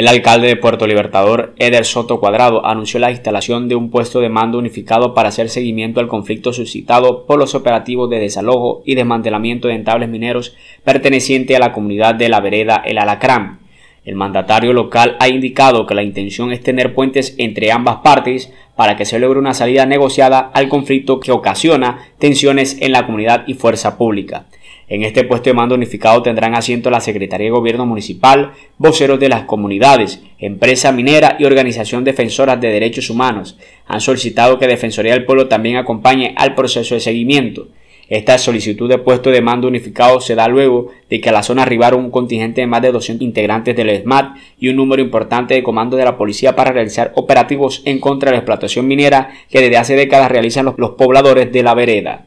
El alcalde de Puerto Libertador, Eder Soto Cuadrado, anunció la instalación de un puesto de mando unificado para hacer seguimiento al conflicto suscitado por los operativos de desalojo y desmantelamiento de entables mineros pertenecientes a la comunidad de la vereda El Alacrán. El mandatario local ha indicado que la intención es tener puentes entre ambas partes para que se logre una salida negociada al conflicto que ocasiona tensiones en la comunidad y fuerza pública. En este puesto de mando unificado tendrán asiento la Secretaría de Gobierno Municipal, voceros de las comunidades, empresa minera y organización defensoras de derechos humanos. Han solicitado que Defensoría del Pueblo también acompañe al proceso de seguimiento. Esta solicitud de puesto de mando unificado se da luego de que a la zona arribaron un contingente de más de 200 integrantes del Esmat y un número importante de comandos de la policía para realizar operativos en contra de la explotación minera que desde hace décadas realizan los pobladores de la vereda.